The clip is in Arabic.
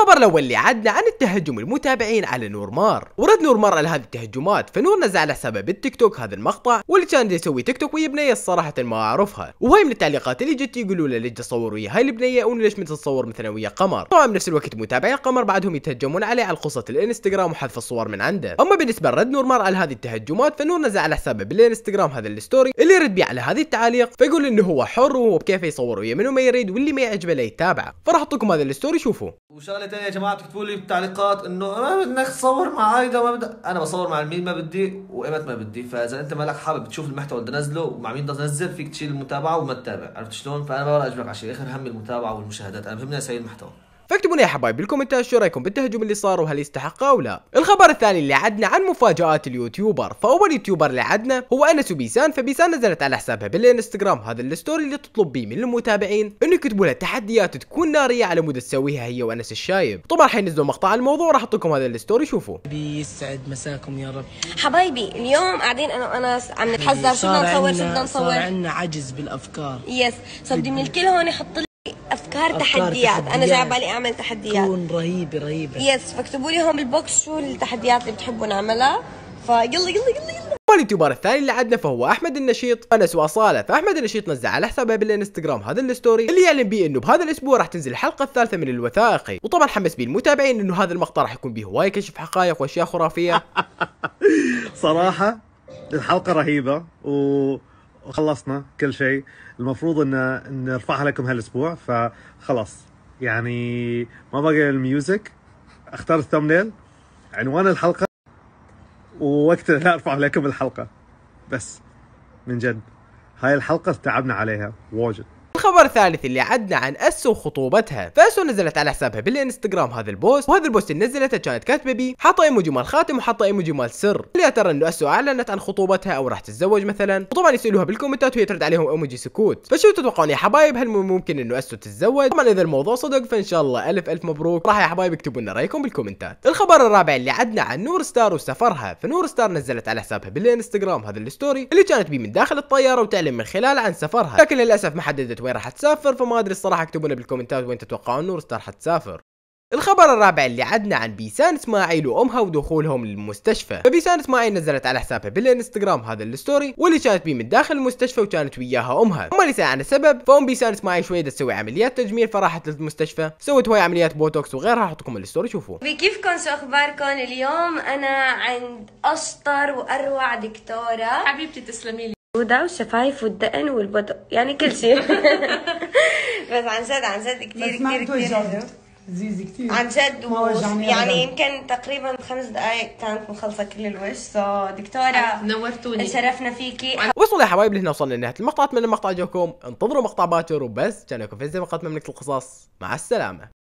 الخبر الاول اللي عدنا عن التهجم المتابعين على نور مار ورد نور مار على هذه التهجمات فنور نزل على حسابه بالتيك توك هذا المقطع واللي كان يسوي تيك توك ويا بنيه الصراحه ما اعرفها وهي من التعليقات اللي جت يقولوا له ليش تصور ويا هاي البنيه ليش متصور مثلا ويا قمر طبعا بنفس الوقت متابعين قمر بعدهم يتهجمون عليه على قصه الانستغرام وحذف الصور من عنده اما بالنسبه لرد نور مار على هذه التهجمات فنور نزل على حسابه بالانستغرام هذا الستوري اللي يرد بيه على هذه التعاليق فيقول انه هو حر وهو بكيفه يصور ويا منو ما يريد واللي ما يعجبه لا يتابعه فراح اعطيكم هذا الستوري شوفوا وشغله تاني يا جماعه بتكتبوا لي بالتعليقات انه ما بدك تصور مع هيدا ما بدك انا بصور مع مين ما بدي وايمت ما بدي فاذا انت مالك حابب تشوف المحتوى اللي نزله ومع مين بدي انزل فيك تشيل المتابعه وما تتابع عرفت شلون فانا ما بقدر اجبرك على شيء اخر همي المتابعه والمشاهدات انا بهمني اسوي المحتوى فاكتبوا لي يا حبايب بالكومنتات شو رايكم بالتهجم اللي صار وهل يستحق او لا الخبر الثاني اللي عدنا عن مفاجات اليوتيوبر فاول يوتيوبر اللي عدنا هو انس وبيسان فبيسان نزلت على حسابها بالانستغرام هذا الستوري اللي تطلب بيه من المتابعين انه يكتبوا لها تحديات تكون ناريه على مود تسويها هي وانس الشايب طبعا حينزلوا مقطع عن الموضوع راح احط لكم هذا الستوري شوفوا بيسعد مساكم يا رب حبايبي اليوم قاعدين انا وانس عم نتحذر شو بدنا نصور شو بدنا نصور صار عندنا عجز بالافكار يس صدقني الكل هون يحط افكار, تحديات. انا جاي بالي اعمل تحديات تكون رهيبه رهيبه يس فاكتبوا لي هون بالبوكس شو التحديات اللي بتحبوا نعملها فيلا يلا يلا يلا واليوتيوبر الثاني اللي عندنا فهو احمد النشيط انس واصاله فاحمد النشيط نزل على حسابه بالانستغرام هذا الستوري اللي يعلن بيه انه بهذا الاسبوع راح تنزل الحلقه الثالثه من الوثائقي وطبعا حمس بيه المتابعين انه هذا المقطع راح يكون به هوايه كشف حقائق واشياء خرافيه صراحه الحلقه رهيبه و وخلصنا كل شيء المفروض ان نرفعها لكم هالاسبوع فخلاص يعني ما بقى الميوزك اختار الثمنيل عنوان الحلقه ووقت لا ارفع لكم الحلقه بس من جد هاي الحلقه تعبنا عليها واجد الخبر الثالث اللي عدنا عن اسو وخطوبتها فاسو نزلت على حسابها بالانستغرام هذا البوست وهذا البوست اللي نزلته كانت كاتبه بي حاطه ايموجي مال خاتم وحاطه ايموجي مال سر يا ترى انه اسو اعلنت عن خطوبتها او راح تتزوج مثلا وطبعا يسالوها بالكومنتات وهي ترد عليهم ايموجي سكوت فشو تتوقعون يا حبايب هل ممكن انه اسو تتزوج طبعا اذا الموضوع صدق فان شاء الله الف الف مبروك راح يا حبايب اكتبوا لنا رايكم بالكومنتات الخبر الرابع اللي عدنا عن نور ستار وسفرها فنور ستار نزلت على حسابها بالانستغرام هذا الستوري اللي كانت بي من داخل الطياره وتعلن من خلال عن سفرها لكن للاسف ما حددت وين وين راح تسافر فما ادري الصراحه اكتبوا لنا بالكومنتات وين تتوقعون نور ستار حتسافر الخبر الرابع اللي عدنا عن بيسان اسماعيل وامها ودخولهم للمستشفى فبيسان اسماعيل نزلت على حسابها بالانستغرام هذا الستوري واللي كانت بيه من داخل المستشفى وكانت وياها امها امها اللي عن السبب فام بيسان اسماعيل شويه تسوي عمليات تجميل فراحت للمستشفى سوت هواي عمليات بوتوكس وغيرها احطكم الستوري شوفوا كيفكم شو اخباركم اليوم انا عند اشطر واروع دكتوره حبيبتي تسلمي لي السوداء والشفايف والدقن والبطء يعني كل شيء بس عن جد عن جد كثير كثير كثير حلو كثير عن جد يعني يمكن تقريبا بخمس دقائق كانت مخلصه كل الوش سو دكتوره نورتوني شرفنا فيكي وصلوا يا حبايب لهنا وصلنا لنهايه المقطع اتمنى المقطع عجبكم انتظروا مقطع باكر وبس كان لكم في مقطع مملكه القصص مع السلامه